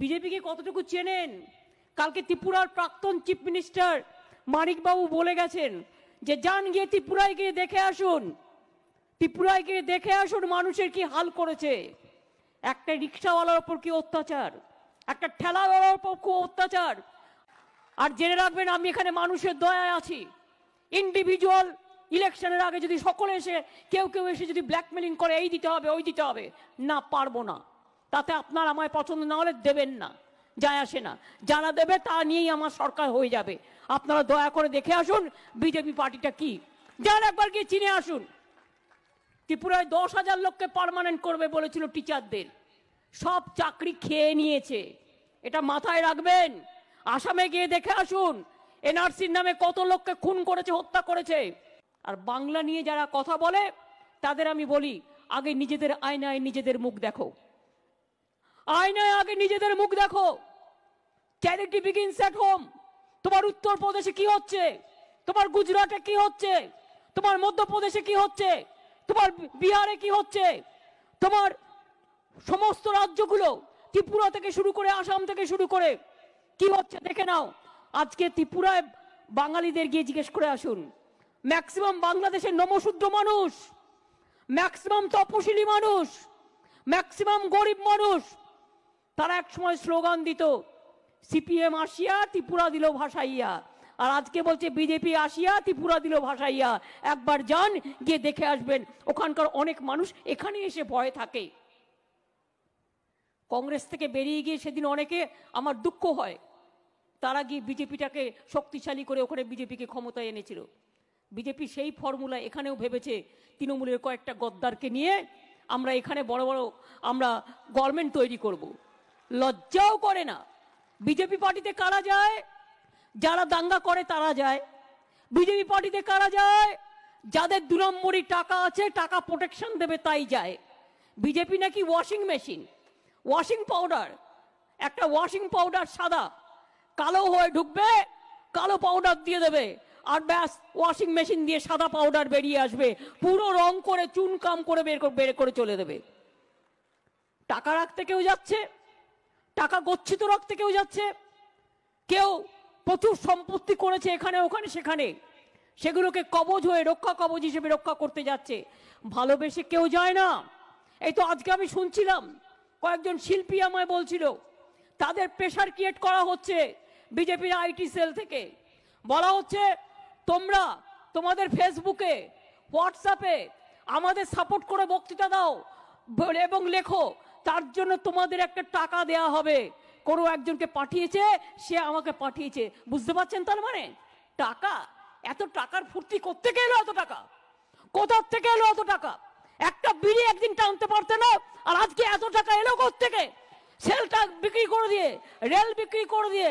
বিজেপিকে কতটুকু চেনেন কালকে ত্রিপুরার প্রাক্তন চিফ মিনিস্টার মানিকবাবু বলে গেছেন যে যান গিয়ে ত্রিপুরায় গিয়ে দেখে আসুন ত্রিপুরায় গিয়ে দেখে আসুন মানুষের কি হাল করেছে একটা রিক্সাওয়ালার ওপর কি অত্যাচার একটা ঠেলাওয়ালার ওপর খুব অত্যাচার আর জেনে রাখবেন আমি এখানে মানুষের দয়ায় আছি ইন্ডিভিজুয়াল ইলেকশনের আগে যদি সকলে এসে কেউ কেউ এসে যদি ব্ল্যাকমেলিং করে এই দিতে হবে ওই দিতে হবে না পারবো না তাতে আপনার আমায় পছন্দ না হলে দেবেন না যায় আসে না যারা দেবে তা নিয়েই আমার সরকার হয়ে যাবে আপনারা দয়া করে দেখে আসুন বিজেপি পার্টিটা কি যার একবার গিয়ে চিনে আসুন ত্রিপুরায় দশ হাজার লোককে পারমানেন্ট করবে বলেছিল টিচারদের সব চাকরি খেয়ে নিয়েছে এটা মাথায় রাখবেন আসামে গিয়ে দেখে আসুন এনআরসির নামে কত লোককে খুন করেছে হত্যা করেছে আর বাংলা নিয়ে যারা কথা বলে তাদের আমি বলি আগে নিজেদের আয়নায় নিজেদের মুখ দেখো আয়নায় আগে নিজেদের মুখ দেখো চ্যারিটি বিগিনস অ্যাট হোম তোমার উত্তরপ্রদেশে কি হচ্ছে তোমার গুজরাটে কি হচ্ছে তোমার মধ্যপ্রদেশে কি হচ্ছে তোমার বিহারে কি হচ্ছে তোমার সমস্ত রাজ্যগুলো ত্রিপুরা থেকে শুরু করে আসাম থেকে শুরু করে কি হচ্ছে দেখে নাও আজকে ত্রিপুরায় বাঙালিদের গিয়ে জিজ্ঞেস করে আসুন ম্যাক্সিমাম বাংলাদেশের নমশুদ্ধ মানুষ ম্যাক্সিমাম তপশিলি মানুষ ম্যাক্সিমাম গরিব মানুষ তারা একসময় স্লোগান দিত সিপিএম আসিয়া ত্রিপুরা দিল ভাসাইয়া আর আজকে বলছে বিজেপি আসিয়া ত্রিপুরা দিল ভাসাইয়া একবার যান গিয়ে দেখে আসবেন ওখানকার অনেক মানুষ এখানে এসে ভয়ে থাকে কংগ্রেস থেকে বেরিয়ে গিয়ে সেদিন অনেকে আমার দুঃখ হয় তারা গিয়ে বিজেপিটাকে শক্তিশালী করে ওখানে বিজেপিকে ক্ষমতায় এনেছিল বিজেপি সেই ফর্মুলা এখানেও ভেবেছে তৃণমূলের কয়েকটা গদ্দারকে নিয়ে আমরা এখানে বড় বড় আমরা গভর্নমেন্ট তৈরি করবো লজ্জাও করে না বিজেপি পার্টিতে কারা যায় যারা দাঙ্গা করে তারা যায় বিজেপি পার্টিতে কারা যায় যাদের দু নম্বরই টাকা আছে টাকা প্রোটেকশন দেবে তাই যায় বিজেপি নাকি ওয়াশিং মেশিন ওয়াশিং পাউডার একটা ওয়াশিং পাউডার সাদা কালো হয়ে ঢুকবে কালো পাউডার দিয়ে দেবে আর ব্যাস ওয়াশিং মেশিন দিয়ে সাদা পাউডার বেরিয়ে আসবে পুরো রং করে চুন কাম করে বের বের করে চলে দেবে টাকা রাখতে কেউ যাচ্ছে টাকা গচ্ছিত রাখতে কেউ যাচ্ছে কেউ প্রচুর সম্পত্তি করেছে এখানে ওখানে সেখানে সেগুলোকে কবজ হয়ে রক্ষা কবজ হিসেবে রক্ষা করতে যাচ্ছে ভালোবেসে কেউ যায় না এই তো আজকে আমি শুনছিলাম কয়েকজন শিল্পী আমায় বলছিল তাদের প্রেশার ক্রিয়েট করা হচ্ছে বিজেপির আইটি সেল থেকে বলা হচ্ছে তোমরা তোমাদের ফেসবুকে হোয়াটসঅ্যাপে আমাদের সাপোর্ট করে বক্তৃতা দাও এবং লেখো তার জন্য তোমাদের একটা টাকা দেয়া হবে কোনো একজনকে পাঠিয়েছে সে আমাকে পাঠিয়েছে বুঝতে পারছেন তার মানে টাকা এত টাকার ফুর্তি করতে এলো এত টাকা কোথার থেকে এলো এত টাকা একটা বিড়ি একদিন টানতে পারতে না আর আজকে এত টাকা এলো থেকে সেলটা বিক্রি করে দিয়ে রেল বিক্রি করে দিয়ে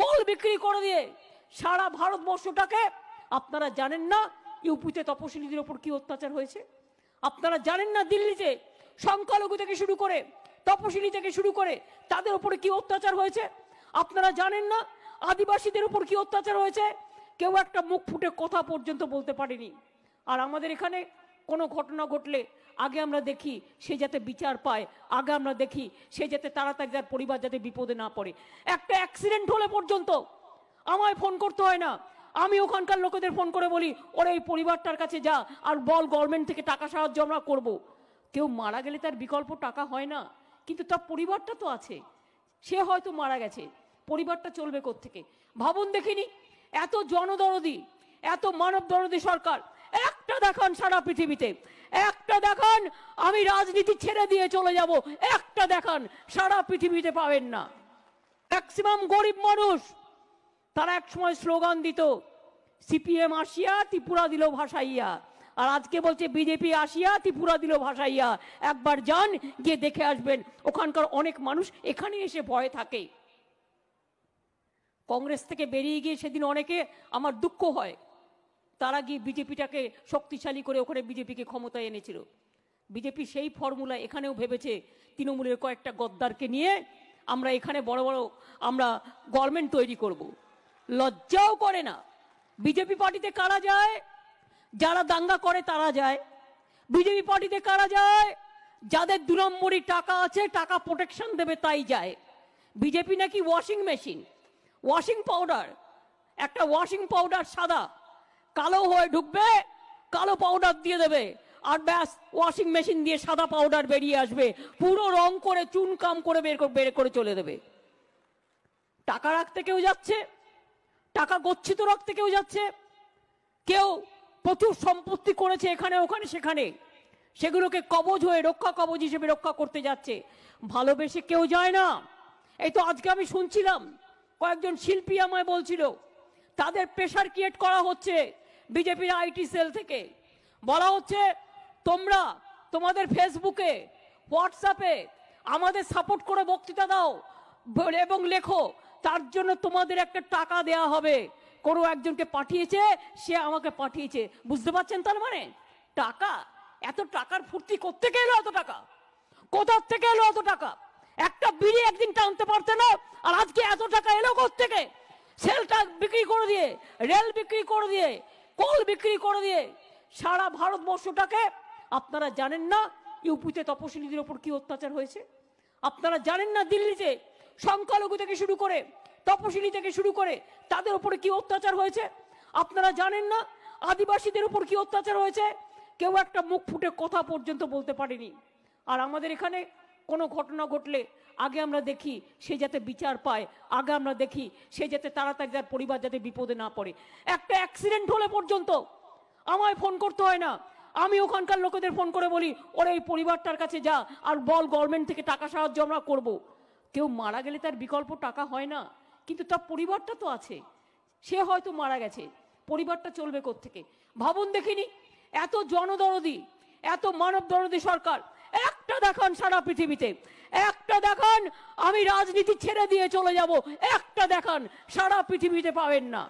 কল বিক্রি করে দিয়ে সারা ভারতবর্ষটাকে আপনারা জানেন না ইউপিতে তপশিলীদের ওপর কি অত্যাচার হয়েছে আপনারা জানেন না দিল্লিতে সংখ্যালঘু থেকে শুরু করে তপশিলি থেকে শুরু করে তাদের উপরে কি অত্যাচার হয়েছে আপনারা জানেন না আদিবাসীদের উপর কি অত্যাচার হয়েছে কেউ একটা মুখ ফুটে কথা পর্যন্ত বলতে পারেনি আর আমাদের এখানে কোনো ঘটনা ঘটলে আগে আমরা দেখি সে যাতে বিচার পায় আগে আমরা দেখি সে যাতে তাড়াতাড়ি তার পরিবার যাতে বিপদে না পড়ে একটা অ্যাক্সিডেন্ট হলে পর্যন্ত আমায় ফোন করতে হয় না আমি ওখানকার লোকেদের ফোন করে বলি ওরা এই পরিবারটার কাছে যা আর বল গভর্নমেন্ট থেকে টাকা সাহায্য আমরা করবো কেউ মারা গেলে তার বিকল্প টাকা হয় না কিন্তু তার পরিবারটা তো আছে সে হয়তো মারা গেছে পরিবারটা চলবে থেকে ভাবুন দেখিনি এত জনদরদি এত মানব দরদি সরকার একটা দেখান সারা পৃথিবীতে একটা দেখান আমি রাজনীতি ছেড়ে দিয়ে চলে যাব একটা দেখান সারা পৃথিবীতে পাবেন না ম্যাক্সিমাম গরিব মানুষ তারা একসময় স্লোগান দিত সিপিএম আসিয়া ত্রিপুরা দিল ভাসাইয়া আর আজকে বলছে বিজেপি আসিয়া ত্রিপুরা দিল ভাসাইয়া একবার যান গিয়ে দেখে আসবেন ওখানকার অনেক মানুষ এখানে এসে ভয়ে থাকে কংগ্রেস থেকে বেরিয়ে গিয়ে সেদিন অনেকে আমার দুঃখ হয় তারা গিয়ে বিজেপিটাকে শক্তিশালী করে ওখানে বিজেপিকে ক্ষমতায় এনেছিল বিজেপি সেই ফর্মুলা এখানেও ভেবেছে তৃণমূলের কয়েকটা গদ্দারকে নিয়ে আমরা এখানে বড় বড় আমরা গভর্নমেন্ট তৈরি করব লজ্জাও করে না বিজেপি পার্টিতে কারা যায় যারা দাঙ্গা করে তারা যায় বিজেপি পার্টিতে কারা যায় যাদের দু নম্বরই টাকা আছে টাকা প্রোটেকশন দেবে তাই যায় বিজেপি নাকি ওয়াশিং মেশিন ওয়াশিং পাউডার একটা ওয়াশিং পাউডার সাদা কালো হয়ে ঢুকবে কালো পাউডার দিয়ে দেবে আর ব্যাস ওয়াশিং মেশিন দিয়ে সাদা পাউডার বেরিয়ে আসবে পুরো রং করে চুন কাম করে বের বের করে চলে দেবে টাকা রাখতে কেউ যাচ্ছে টাকা গচ্ছিত রাখতে কেউ যাচ্ছে কেউ প্রচুর সম্পত্তি করেছে এখানে ওখানে সেখানে সেগুলোকে কবজ হয়ে রক্ষা কবজ হিসেবে রক্ষা করতে যাচ্ছে ভালোবেসে কেউ যায় না এই তো আজকে আমি শুনছিলাম কয়েকজন শিল্পী আমায় বলছিল তাদের প্রেশার ক্রিয়েট করা হচ্ছে বিজেপির আইটি সেল থেকে বলা হচ্ছে তোমরা তোমাদের ফেসবুকে হোয়াটসঅ্যাপে আমাদের সাপোর্ট করে বক্তৃতা দাও এবং লেখো তার জন্য তোমাদের একটা টাকা দেয়া হবে কোনো একজনকে পাঠিয়েছে সে আমাকে পাঠিয়েছে বুঝতে পারছেন তার মানে টাকা এত টাকার ফুর্তি করতে এলো এত টাকা কোথার থেকে এলো এত টাকা একটা বিড়ি একদিন টানতে পারতে না আর আজকে এত টাকা এলো থেকে সেলটা বিক্রি করে দিয়ে রেল বিক্রি করে দিয়ে কল বিক্রি করে দিয়ে সারা ভারতবর্ষটাকে আপনারা জানেন না ইউপিতে তপশিলীদের ওপর কি অত্যাচার হয়েছে আপনারা জানেন না দিল্লিতে সংখ্যালঘু থেকে শুরু করে তপশিলি থেকে শুরু করে তাদের উপরে কি অত্যাচার হয়েছে আপনারা জানেন না আদিবাসীদের উপর কি অত্যাচার হয়েছে কেউ একটা মুখ ফুটে কথা পর্যন্ত বলতে পারেনি আর আমাদের এখানে কোনো ঘটনা ঘটলে আগে আমরা দেখি সে যাতে বিচার পায় আগে আমরা দেখি সে যাতে তাড়াতাড়ি তার পরিবার যাতে বিপদে না পড়ে একটা অ্যাক্সিডেন্ট হলে পর্যন্ত আমায় ফোন করতে হয় না আমি ওখানকার লোকেদের ফোন করে বলি ওরে এই পরিবারটার কাছে যা আর বল গভর্নমেন্ট থেকে টাকা সাহায্য আমরা করব কেউ মারা গেলে তার বিকল্প টাকা হয় না কিন্তু তার পরিবারটা তো আছে সে হয়তো মারা গেছে পরিবারটা চলবে থেকে ভাবুন দেখিনি এত জনদরদি এত মানব দরদি সরকার একটা দেখান সারা পৃথিবীতে একটা দেখান আমি রাজনীতি ছেড়ে দিয়ে চলে যাব একটা দেখান সারা পৃথিবীতে পাবেন না